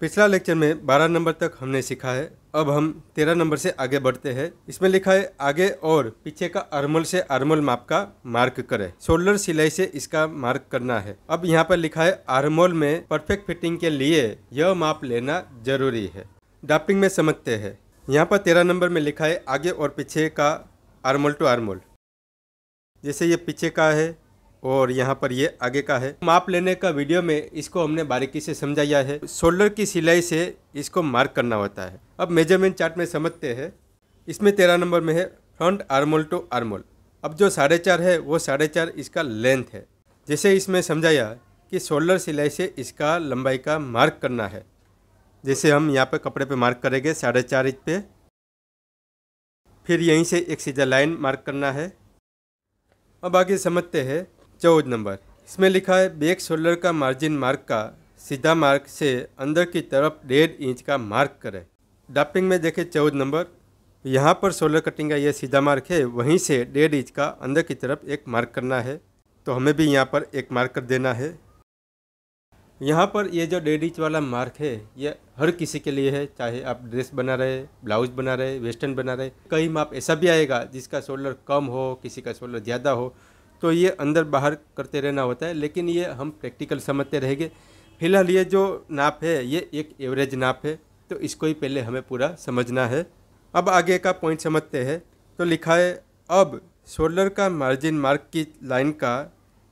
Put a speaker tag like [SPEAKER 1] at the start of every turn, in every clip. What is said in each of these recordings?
[SPEAKER 1] पिछला लेक्चर में 12 नंबर तक हमने सीखा है अब हम 13 नंबर से आगे बढ़ते हैं इसमें लिखा है आगे और पीछे का अरमल से अरमल माप का मार्क करें शोल्डर सिलाई से इसका मार्क करना है अब यहाँ पर लिखा है आर्मोल में परफेक्ट फिटिंग के लिए यह माप लेना जरूरी है डापिंग में समझते हैं यहाँ पर तेरह नंबर में लिखा है आगे और पीछे का आर्मोल टू आर्मोल जैसे ये पीछे का है और यहाँ पर ये आगे का है माप लेने का वीडियो में इसको हमने बारीकी से समझाया है शोल्डर की सिलाई से इसको मार्क करना होता है अब मेजरमेंट चार्ट में समझते हैं इसमें तेरह नंबर में है फ्रंट आर्मोल टू आर्मोल अब जो साढ़े चार है वो साढ़े चार इसका लेंथ है जैसे इसमें समझाया कि शोल्डर सिलाई से इसका लंबाई का मार्क करना है जैसे हम यहाँ पर कपड़े पे मार्क करेंगे साढ़े चार इंच पे फिर यहीं से एक सीधा लाइन मार्क करना है अब आगे समझते हैं चौदह नंबर इसमें लिखा है बैक शोल्डर का मार्जिन मार्क का सीधा मार्क से अंदर की तरफ डेढ़ इंच का मार्क करें डाफ्टिंग में देखें चौदह नंबर यहाँ पर शोल्डर कटिंग का यह सीधा मार्क है वहीं से डेढ़ इंच का अंदर की तरफ एक मार्क करना है तो हमें भी यहाँ पर एक मार्क कर देना है यहाँ पर यह जो डेढ़ इंच वाला मार्क है यह हर किसी के लिए है चाहे आप ड्रेस बना रहे ब्लाउज बना रहे वेस्टर्न बना रहे कई माप ऐसा भी आएगा जिसका शोल्डर कम हो किसी का शोल्डर ज़्यादा हो तो ये अंदर बाहर करते रहना होता है लेकिन ये हम प्रैक्टिकल समझते रहेंगे फिलहाल ये जो नाप है ये एक एवरेज नाप है तो इसको ही पहले हमें पूरा समझना है अब आगे का पॉइंट समझते हैं तो लिखा है अब शोल्डर का मार्जिन मार्क की लाइन का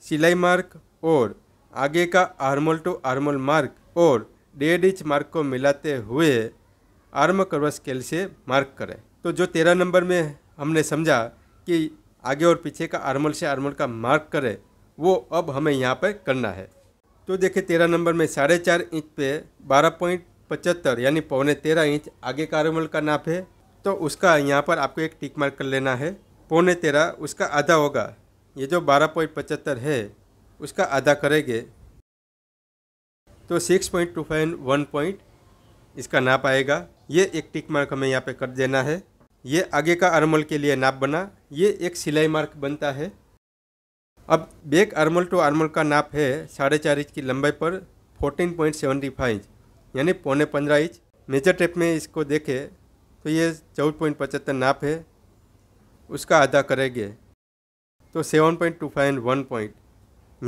[SPEAKER 1] सिलाई मार्क और आगे का आर्मोल टू आर्मोल मार्क और डेढ़ इंच मार्क को मिलाते हुए आर्म कर्व स्केल से मार्क करें तो जो तेरह नंबर में हमने समझा कि आगे और पीछे का आर्मल से आर्मल का मार्क करें वो अब हमें यहाँ पर करना है तो देखिए तेरह नंबर में साढ़े चार इंच पे बारह पॉइंट पचहत्तर यानी पौने तेरह इंच आगे का आर्मल का नाप है तो उसका यहाँ पर आपको एक टिक मार्क कर लेना है पौने तेरह उसका आधा होगा ये जो बारह पॉइंट पचहत्तर है उसका आधा करेंगे तो six point two five one point इसका नाप आएगा ये एक टिक मार्क हमें यहाँ पे कर देना है ये आगे का आर्मल के लिए नाप बना ये एक सिलाई मार्क बनता है अब बैक आर्मल टू आर्मल का नाप है साढ़े चार इंच की लंबाई पर fourteen point seventy five inch यानी पौने पंद्रह इंच मेजर टेप में इसको देखें तो ये चौदह पॉइंट पचहत्तर नाप है उसका आधा करेंगे तो seven point two five one point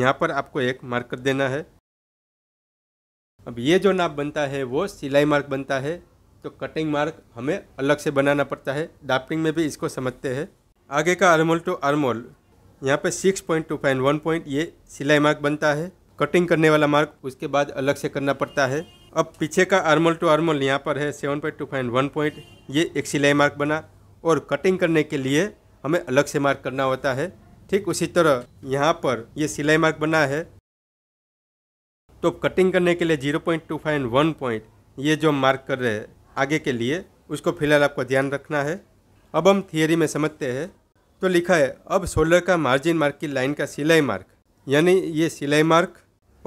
[SPEAKER 1] यहाँ पर आपको एक मार्कर देना है अब ये जो नाप बनता है वो सिलाई मार्क बनता है तो कटिंग मार्क हमें अलग से बनाना पड़ता है डाफ्टिंग में भी इसको समझते हैं आगे का आर्मोल टू आर्मोल यहाँ पे six point two five one point ये सिलाई मार्क बनता है कटिंग करने वाला मार्क उसके बाद अलग से करना पड़ता है अब पीछे का आर्मोल टू अरमोल यहाँ पर है seven point two five one point ये एक सिलाई मार्क बना और कटिंग करने के लिए हमें अलग से मार्क करना होता है ठीक उसी तरह यहाँ पर ये सिलाई मार्क बना है तो कटिंग करने के लिए zero point two five one point ये जो मार्क कर रहे हैं आगे के लिए उसको फिलहाल आपको ध्यान रखना है अब हम थियोरी में समझते हैं तो लिखा है अब सोलर का मार्जिन मार्क की लाइन का सिलाई मार्क यानी ये सिलाई मार्क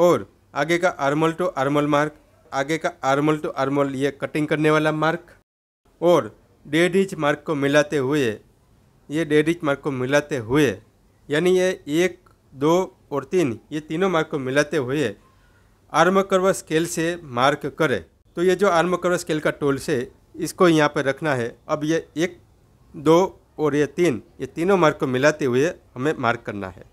[SPEAKER 1] और आगे का आर्मल टू आर्मल मार्क आगे का आर्मल टू आर्मल ये कटिंग करने वाला मार्क और डेढ़ इंच मार्क को मिलाते हुए ये डेढ़ इंच मार्क को मिलाते हुए यानी ये एक दो और तीन ये तीनों मार्क को मिलाते हुए आर्म कर्व स्केल से मार्क करें तो ये जो आर्म कवर स्केल का टोल से इसको यहाँ पर रखना है अब ये एक दो और ये तीन ये तीनों मार्क को मिलाते हुए हमें मार्क करना है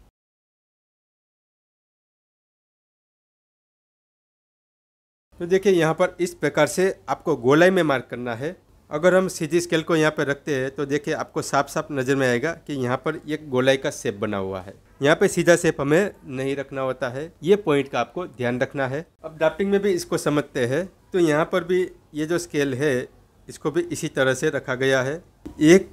[SPEAKER 1] तो देखिए यहाँ पर इस प्रकार से आपको गोलाई में मार्क करना है अगर हम सीधी स्केल को यहाँ पर रखते हैं तो देखिए आपको साफ साफ नज़र में आएगा कि यहाँ पर एक गोलाई का शेप बना हुआ है यहाँ पे सीधा सेप हमें नहीं रखना होता है ये पॉइंट का आपको ध्यान रखना है अब ड्राफ्टिंग में भी इसको समझते हैं तो यहाँ पर भी ये जो स्केल है इसको भी इसी तरह से रखा गया है एक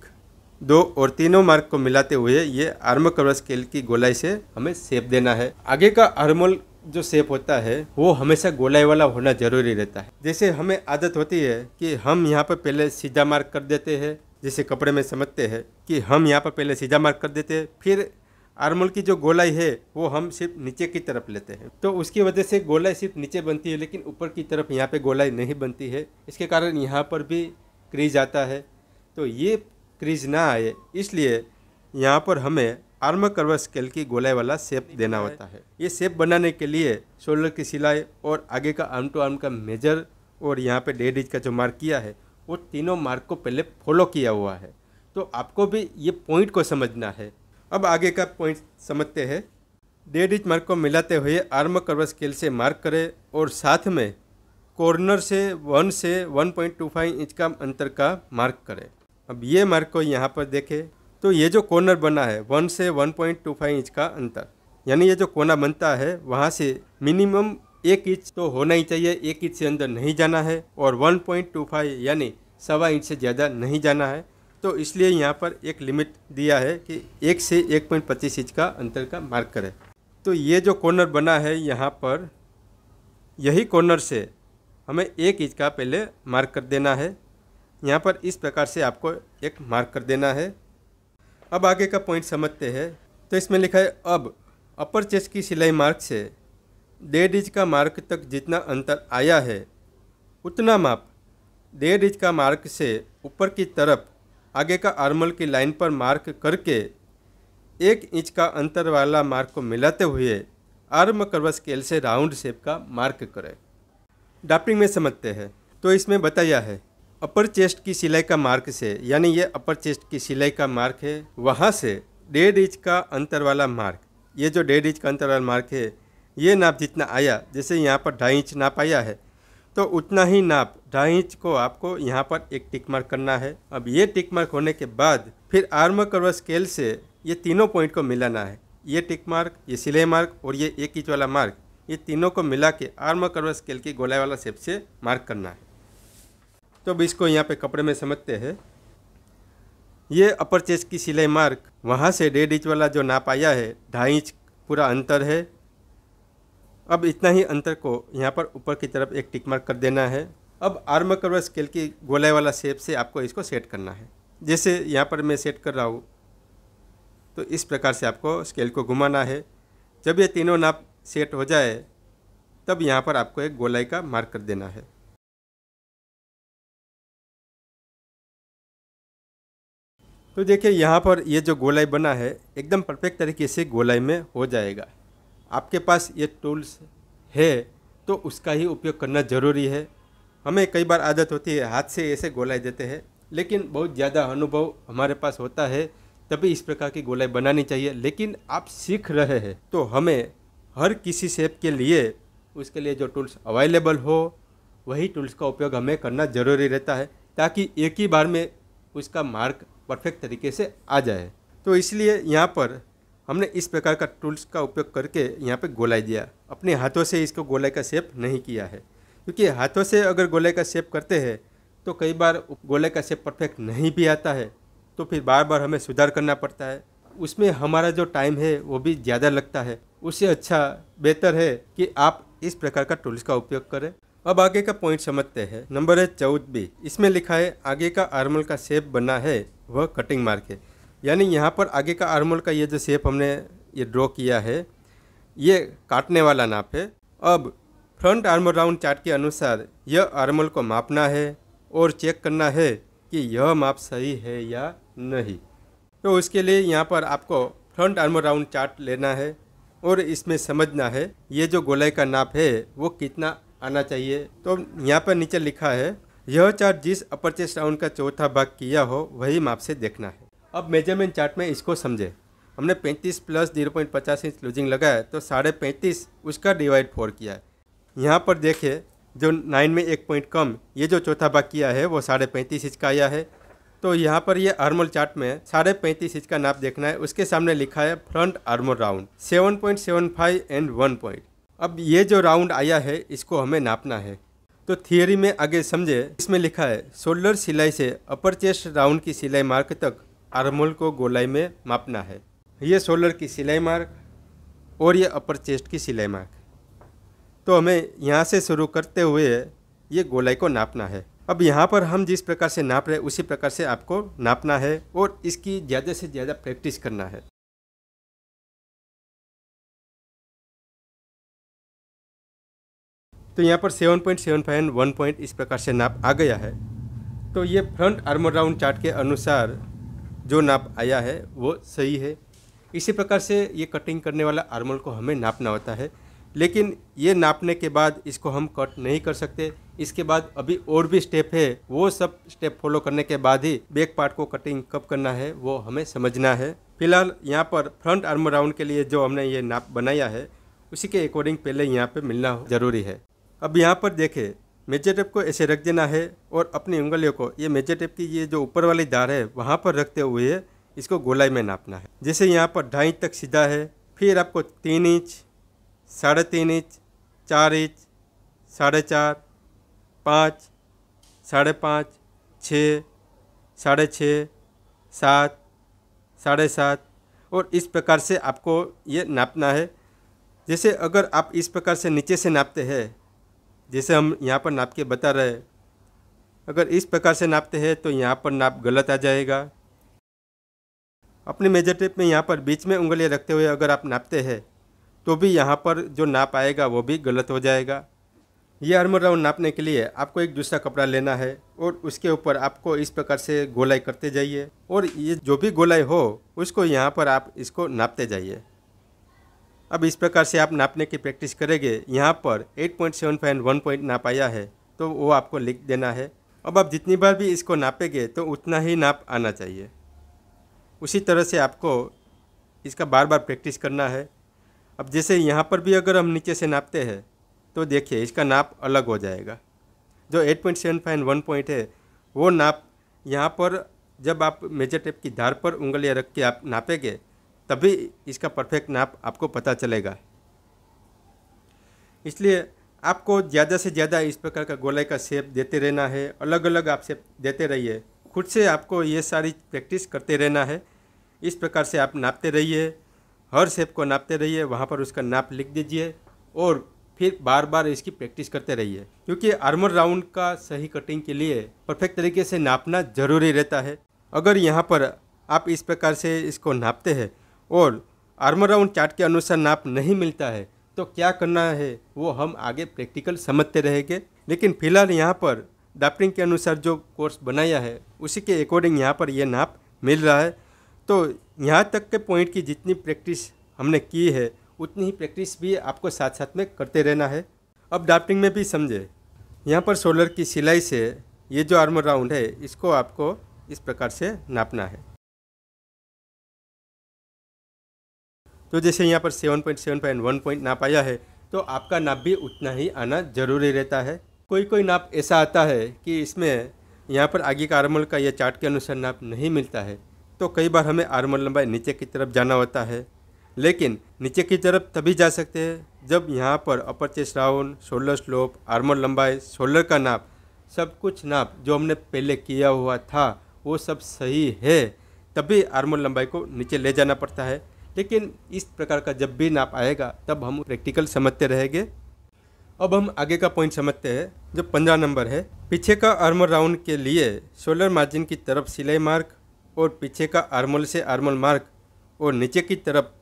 [SPEAKER 1] दो और तीनों मार्क को मिलाते हुए ये आर्म कवर स्केल की गोलाई से हमें सेप देना है आगे का आर्मोल जो सेप होता है वो हमेशा गोलाई वाला होना जरूरी रहता है जैसे हमें आदत होती है कि हम यहाँ पर पहले सीधा मार्क कर देते हैं जैसे कपड़े में समझते हैं कि हम यहाँ पर पहले सीधा मार्क कर देते हैं फिर आर्मल की जो गोलाई है वो हम सिर्फ नीचे की तरफ लेते हैं तो उसकी वजह से गोलाई सिर्फ नीचे बनती है लेकिन ऊपर की तरफ यहाँ पे गोलाई नहीं बनती है इसके कारण यहाँ पर भी क्रीज आता है तो ये क्रीज ना आए इसलिए यहाँ पर हमें आर्म कर्व स्केल की गोलाई वाला शेप देना होता है ये शेप बनाने के लिए शोल्डर की सिलाई और आगे का आर्म टू आर्म का मेजर और यहाँ पे डेढ़ इंच का जो मार्क किया है वो तीनों मार्क को पहले फॉलो किया हुआ है तो आपको भी ये पॉइंट को समझना है अब आगे का पॉइंट समझते हैं डेढ़ इंच मार्क को मिलाते हुए आर्म कर्व स्केल से मार्क करें और साथ में कॉर्नर से वन से 1.25 इंच का अंतर का मार्क करें अब ये मार्क को यहाँ पर देखें तो ये जो कॉर्नर बना है वन से 1.25 इंच का अंतर यानी ये जो कोना बनता है वहाँ से मिनिमम एक इंच तो होना ही चाहिए एक इंच से अंदर नहीं जाना है और वन यानी सवा इंच से ज़्यादा नहीं जाना है तो इसलिए यहाँ पर एक लिमिट दिया है कि एक से एक पॉइंट पच्चीस इंच का अंतर का मार्क करें तो ये जो कॉर्नर बना है यहाँ पर यही कॉर्नर से हमें एक इंच का पहले मार्क कर देना है यहाँ पर इस प्रकार से आपको एक मार्क कर देना है अब आगे का पॉइंट समझते हैं तो इसमें लिखा है अब अपर चेस्ट की सिलाई मार्क से डेढ़ इंच का मार्क तक जितना अंतर आया है उतना माप डेढ़ इंच का मार्क से ऊपर की तरफ आगे का आर्मल की लाइन पर मार्क करके एक इंच का अंतर वाला मार्क को मिलाते हुए आर्म कर्व स्केल से राउंड शेप का मार्क करें डाफ्टिंग में समझते हैं तो इसमें बताया है अपर चेस्ट की सिलाई का मार्क से यानी ये अपर चेस्ट की सिलाई का मार्क है वहाँ से डेढ़ इंच का अंतर वाला मार्क ये जो डेढ़ इंच का अंतर वाला मार्क है ये नाप जितना आया जैसे यहाँ पर ढाई इंच नाप आया है तो उतना ही नाप ढाई इंच को आपको यहाँ पर एक टिक मार्क करना है अब ये टिक मार्क होने के बाद फिर आर्म कर्व स्केल से ये तीनों पॉइंट को मिलाना है ये टिक मार्क ये सिले मार्क और ये एक इंच वाला मार्क ये तीनों को मिला के आर्म कर्व स्केल की गोलाई वाला शेप से मार्क करना है तो अब इसको यहाँ पे कपड़े में समझते हैं ये अपर चेस्ट की सिलाई मार्क वहाँ से डेढ़ इंच वाला जो नाप आया है ढाई इंच पूरा अंतर है अब इतना ही अंतर को यहाँ पर ऊपर की तरफ एक टिक मार्क कर देना है अब आर्म कर्व स्केल की गोलाई वाला शेप से आपको इसको सेट करना है जैसे यहाँ पर मैं सेट कर रहा हूँ तो इस प्रकार से आपको स्केल को घुमाना है जब ये तीनों नाप सेट हो जाए तब यहाँ पर आपको एक गोलाई का मार्क कर देना है तो देखिए यहाँ पर ये जो गोलाई बना है एकदम परफेक्ट तरीके से गोलाई में हो जाएगा आपके पास ये टूल्स है तो उसका ही उपयोग करना ज़रूरी है हमें कई बार आदत होती है हाथ से ऐसे गोलाई देते हैं लेकिन बहुत ज़्यादा अनुभव हमारे पास होता है तभी इस प्रकार की गोलाई बनानी चाहिए लेकिन आप सीख रहे हैं तो हमें हर किसी शेप के लिए उसके लिए जो टूल्स अवेलेबल हो वही टूल्स का उपयोग हमें करना ज़रूरी रहता है ताकि एक ही बार में उसका मार्क परफेक्ट तरीके से आ जाए तो इसलिए यहाँ पर हमने इस प्रकार का टूल्स का उपयोग करके यहाँ पे गोलाई दिया अपने हाथों से इसको गोलाई का शेप नहीं किया है क्योंकि हाथों से अगर गोलाई का शेप करते हैं तो कई बार गोलाई का शेप परफेक्ट नहीं भी आता है तो फिर बार बार हमें सुधार करना पड़ता है उसमें हमारा जो टाइम है वो भी ज़्यादा लगता है उससे अच्छा बेहतर है कि आप इस प्रकार का टूल्स का उपयोग करें अब आगे का पॉइंट समझते हैं नंबर है चौदह बी इसमें लिखा है आगे का आर्मल का शेप बना है वह कटिंग मार्क है यानी यहाँ पर आगे का आर्मोल का ये जो शेप हमने ये ड्रॉ किया है ये काटने वाला नाप है अब फ्रंट आर्मोल राउंड चार्ट के अनुसार यह आर्मोल को मापना है और चेक करना है कि यह माप सही है या नहीं तो उसके लिए यहाँ पर आपको फ्रंट आर्मोल राउंड चार्ट लेना है और इसमें समझना है ये जो गोलाई का नाप है वो कितना आना चाहिए तो यहाँ पर नीचे लिखा है यह चार्ट जिस अपर चेस्ट राउंड का चौथा भाग किया हो वही माप से देखना है अब मेजरमेंट चार्ट में इसको समझे हमने 35 प्लस जीरो इंच लूजिंग लगाया तो साढ़े पैंतीस उसका डिवाइड फोर किया है यहाँ पर देखें जो नाइन में एक पॉइंट कम ये जो चौथा भाग किया है वो साढ़े पैंतीस इंच का आया है तो यहाँ पर ये आर्मोल चार्ट में साढ़े पैंतीस इंच का नाप देखना है उसके सामने लिखा है front armhole round seven point seven five and one point अब ये जो राउंड आया है इसको हमें नापना है तो थियोरी में आगे समझे इसमें लिखा है शोल्डर सिलाई से अपर चेस्ट राउंड की सिलाई मार्क तक आर्मोल को गोलाई में मापना है ये शोल्डर की सिलाई मार्क और ये अपर चेस्ट की सिलाई मार्क तो हमें यहाँ से शुरू करते हुए ये गोलाई को नापना है अब यहाँ पर हम जिस प्रकार से नाप रहे उसी प्रकार से आपको नापना है और इसकी ज़्यादा से ज़्यादा प्रैक्टिस करना है तो यहाँ पर seven point seven five one point इस प्रकार से नाप आ गया है तो ये फ्रंट आर्मर राउंड चार्ट के अनुसार जो नाप आया है वो सही है इसी प्रकार से ये कटिंग करने वाला आर्मल को हमें नापना होता है लेकिन ये नापने के बाद इसको हम कट नहीं कर सकते इसके बाद अभी और भी स्टेप है वो सब स्टेप फॉलो करने के बाद ही बैक पार्ट को कटिंग कब करना है वो हमें समझना है फिलहाल यहाँ पर फ्रंट आर्म राउंड के लिए जो हमने ये नाप बनाया है उसी के अकॉर्डिंग पहले यहाँ पे मिलना जरूरी है अब यहाँ पर देखें मेजर टेप को ऐसे रख देना है और अपनी उंगलियों को ये मेजर टेप की ये जो ऊपर वाली धार है वहाँ पर रखते हुए इसको गोलाई में नापना है जैसे यहाँ पर ढाई इंच तक सीधा है फिर आपको तीन इंच साढ़े तीन इंच चार इंच साढ़े चार पाँच साढ़े पाँच छ साढ़े छः सात साढ़े सात और इस प्रकार से आपको ये नापना है जैसे अगर आप इस प्रकार से नीचे से नापते हैं जैसे हम यहाँ पर नाप के बता रहे हैं अगर इस प्रकार से नापते हैं तो यहाँ पर नाप गलत आ जाएगा अपने मेजर टेप में यहाँ पर बीच में उंगलियाँ रखते हुए अगर आप नापते हैं तो भी यहाँ पर जो नाप आएगा वो भी गलत हो जाएगा ये अर्म राउंड नापने के लिए आपको एक दूसरा कपड़ा लेना है और उसके ऊपर आपको इस प्रकार से गोलाई करते जाइए और ये जो भी गोलाई हो उसको यहाँ पर आप इसको नापते जाइए अब इस प्रकार से आप नापने की प्रैक्टिस करेंगे यहाँ पर 8.75 point seven five one point नाप आया है तो वो आपको लिख देना है अब आप जितनी बार भी इसको नापेंगे तो उतना ही नाप आना चाहिए उसी तरह से आपको इसका बार बार प्रैक्टिस करना है अब जैसे यहाँ पर भी अगर हम नीचे से नापते हैं तो देखिए इसका नाप अलग हो जाएगा जो eight point seven five one point है वो नाप यहाँ पर जब आप मेजर टेप की धार पर उंगलियाँ रख के आप नापेंगे तभी इसका परफेक्ट नाप आपको पता चलेगा इसलिए आपको ज़्यादा से ज़्यादा इस प्रकार का गोलाई का शेप देते रहना है अलग अलग आप शेप देते रहिए खुद से आपको ये सारी प्रैक्टिस करते रहना है इस प्रकार से आप नापते रहिए हर शेप को नापते रहिए वहाँ पर उसका नाप लिख दीजिए और फिर बार बार इसकी प्रैक्टिस करते रहिए क्योंकि आर्मर राउंड का सही कटिंग के लिए परफेक्ट तरीके से नापना ज़रूरी रहता है अगर यहाँ पर आप इस प्रकार से इसको नापते हैं और आर्मर राउंड चार्ट के अनुसार नाप नहीं मिलता है तो क्या करना है वो हम आगे प्रैक्टिकल समझते रहेंगे लेकिन फिलहाल यहाँ पर डाप्टिंग के अनुसार जो कोर्स बनाया है उसी के अकॉर्डिंग यहाँ पर यह नाप मिल रहा है तो यहाँ तक के पॉइंट की जितनी प्रैक्टिस हमने की है उतनी ही प्रैक्टिस भी आपको साथ साथ में करते रहना है अब डाप्टिंग में भी समझे यहाँ पर सोलर की सिलाई से ये जो आर्मर राउंड है इसको आपको इस प्रकार से नापना है तो जैसे यहाँ पर seven point seven point one point नाप आया है तो आपका नाप भी उतना ही आना जरूरी रहता है कोई कोई नाप ऐसा आता है कि इसमें यहाँ पर आगे का आर्मल का या चार्ट के अनुसार नाप नहीं मिलता है तो कई बार हमें आर्मल लंबाई नीचे की तरफ जाना होता है लेकिन नीचे की तरफ तभी जा सकते हैं जब यहाँ पर upper chest round shoulder slope armhole लंबाई शोल्डर का नाप सब कुछ नाप जो हमने पहले किया हुआ था वो सब सही है तभी आर्मर लंबाई को नीचे ले जाना पड़ता है लेकिन इस प्रकार का जब भी नाप आएगा तब हम प्रैक्टिकल समझते रहेंगे अब हम आगे का पॉइंट समझते हैं जो पंद्रह नंबर है पीछे का आर्मोल राउंड के लिए सोलर मार्जिन की तरफ सिलाई मार्क और पीछे का आर्मोल से आर्मोल मार्क और नीचे की तरफ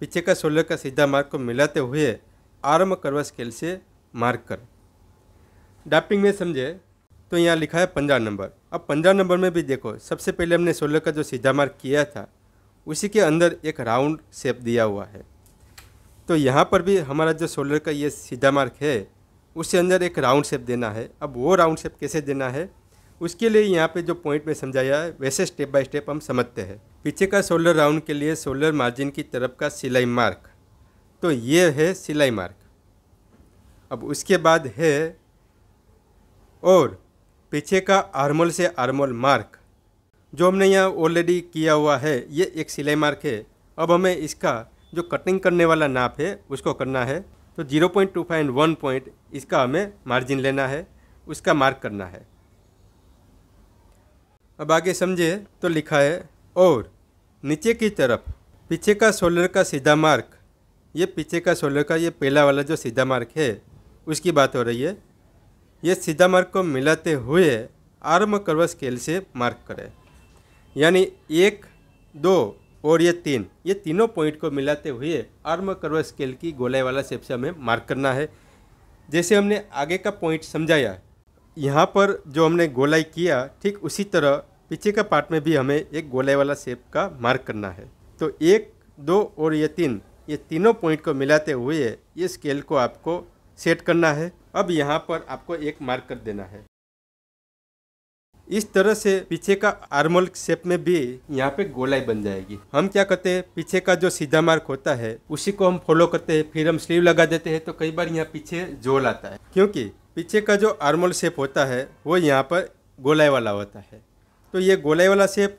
[SPEAKER 1] पीछे का सोलर का सीधा मार्क को मिलाते हुए आर्म करवा स्केल से मार्क कर डापिंग में समझे तो यहाँ लिखा है पंद्रह नंबर अब पंद्रह नंबर में भी देखो सबसे पहले हमने सोलर का जो सीधा मार्क किया था उसी के अंदर एक राउंड शेप दिया हुआ है तो यहाँ पर भी हमारा जो शोल्डर का ये सीधा मार्क है उसके अंदर एक राउंड शेप देना है अब वो राउंड शेप कैसे देना है उसके लिए यहाँ पे जो पॉइंट में समझाया है वैसे स्टेप बाय स्टेप हम समझते हैं पीछे का शोल्डर राउंड के लिए शोल्डर मार्जिन की तरफ का सिलाई मार्क तो ये है सिलाई मार्क अब उसके बाद है और पीछे का आर्मोल से आर्मोल मार्क जो हमने यहाँ ऑलरेडी किया हुआ है ये एक सिलाई मार्क है अब हमें इसका जो कटिंग करने वाला नाप है उसको करना है तो zero point two five one point इसका हमें मार्जिन लेना है उसका मार्क करना है अब आगे समझे तो लिखा है और नीचे की तरफ पीछे का सोलर का सीधा मार्क ये पीछे का सोलर का ये पहला वाला जो सीधा मार्क है उसकी बात हो रही है ये सीधा मार्क को मिलाते हुए आर्म कर्व स्केल से मार्क करें यानी एक दो और ये तीन ये तीनों पॉइंट को मिलाते हुए आर्म कर्व स्केल की गोलाई वाला शेप से हमें मार्क करना है जैसे हमने आगे का पॉइंट समझाया यहाँ पर जो हमने गोलाई किया ठीक उसी तरह पीछे का पार्ट में भी हमें एक गोलाई वाला शेप का मार्क करना है तो एक दो और ये तीन ये तीनों पॉइंट को मिलाते हुए ये स्केल को आपको सेट करना है अब यहाँ पर आपको एक मार्क कर देना है इस तरह से पीछे का आर्मोल शेप में भी यहाँ पे गोलाई बन जाएगी हम क्या करते हैं पीछे का जो सीधा मार्क होता है उसी को हम फॉलो करते हैं फिर हम स्लीव लगा देते हैं तो कई बार यहाँ पीछे जोल आता है क्योंकि पीछे का जो आर्मोल शेप होता है वो यहाँ पर गोलाई वाला होता है तो ये गोलाई वाला शेप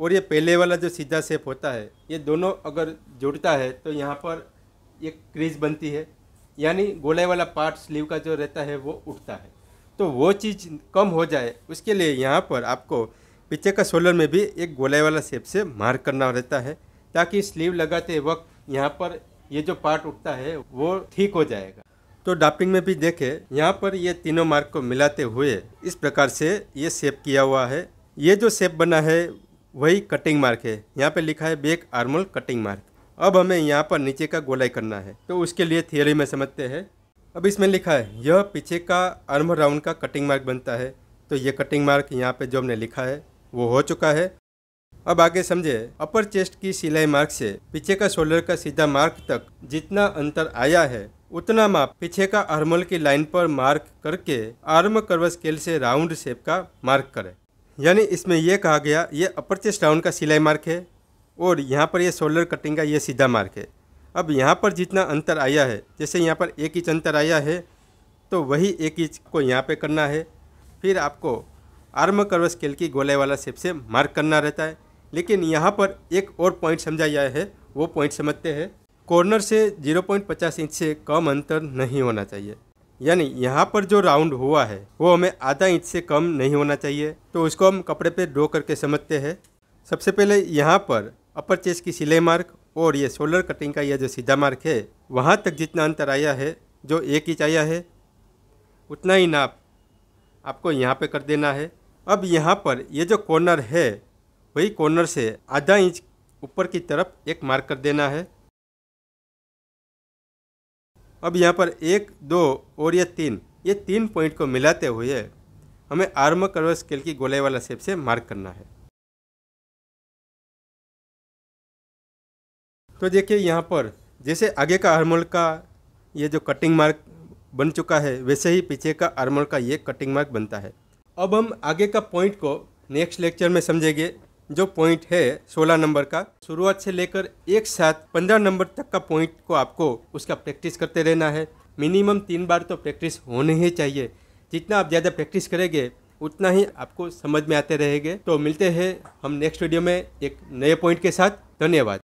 [SPEAKER 1] और ये पहले वाला जो सीधा शेप होता है ये दोनों अगर जुड़ता है तो यहाँ पर एक क्रीज बनती है यानी गोलाई वाला पार्ट स्लीव का जो रहता है वो उठता है तो वो चीज़ कम हो जाए उसके लिए यहाँ पर आपको पीछे का शोल्डर में भी एक गोलाई वाला शेप से मार्क करना रहता है ताकि स्लीव लगाते वक्त यहाँ पर ये जो पार्ट उठता है वो ठीक हो जाएगा तो डापिंग में भी देखें यहाँ पर ये तीनों मार्क को मिलाते हुए इस प्रकार से ये शेप किया हुआ है ये जो शेप बना है वही कटिंग मार्क है यहाँ पे लिखा है बेक आर्मल कटिंग मार्क अब हमें यहाँ पर नीचे का गोलाई करना है तो उसके लिए थियोरी में समझते हैं अब इसमें लिखा है यह पीछे का आर्म राउंड का कटिंग मार्क बनता है तो यह कटिंग मार्क यहाँ पे जो हमने लिखा है वो हो चुका है अब आगे समझे अपर चेस्ट की सिलाई मार्क से पीछे का शोल्डर का सीधा मार्क तक जितना अंतर आया है उतना माप पीछे का आर्मल की लाइन पर मार्क करके आर्म कर्व स्केल से राउंड शेप का मार्क करें यानी इसमें यह कहा गया ये अपर चेस्ट राउंड का सिलाई मार्क है और यहाँ पर यह शोल्डर कटिंग का ये सीधा मार्क है अब यहाँ पर जितना अंतर आया है जैसे यहाँ पर एक इंच अंतर आया है तो वही एक इंच को यहाँ पे करना है फिर आपको आर्म कर्व स्केल की गोलाई वाला सेप से मार्क करना रहता है लेकिन यहाँ पर एक और पॉइंट समझा गया है वो पॉइंट समझते हैं कॉर्नर से 0.50 इंच से कम अंतर नहीं होना चाहिए यानी यहाँ पर जो राउंड हुआ है वो हमें आधा इंच से कम नहीं होना चाहिए तो उसको हम कपड़े पर ड्रॉ करके समझते हैं सबसे पहले यहाँ पर अपर चेस्ट की सिलाई मार्क और ये सोलर कटिंग का यह जो सीधा मार्ग है वहाँ तक जितना अंतर आया है जो एक इंच आया है उतना ही नाप आपको यहाँ पे कर देना है अब यहाँ पर ये जो कॉर्नर है वही कॉर्नर से आधा इंच ऊपर की तरफ एक मार्क कर देना है अब यहाँ पर एक दो और ये तीन ये तीन पॉइंट को मिलाते हुए हमें आर्म कर्व स्केल की गोलाई वाला शेप से मार्क करना है तो देखिए यहाँ पर जैसे आगे का आर्मोल का ये जो कटिंग मार्क बन चुका है वैसे ही पीछे का आर्मोल का ये कटिंग मार्क बनता है अब हम आगे का पॉइंट को नेक्स्ट लेक्चर में समझेंगे जो पॉइंट है 16 नंबर का शुरुआत से लेकर एक साथ 15 नंबर तक का पॉइंट को आपको उसका प्रैक्टिस करते रहना है मिनिमम तीन बार तो प्रैक्टिस होनी ही चाहिए जितना आप ज़्यादा प्रैक्टिस करेंगे उतना ही आपको समझ में आते रहेंगे तो मिलते हैं हम नेक्स्ट वीडियो में एक नए पॉइंट के साथ धन्यवाद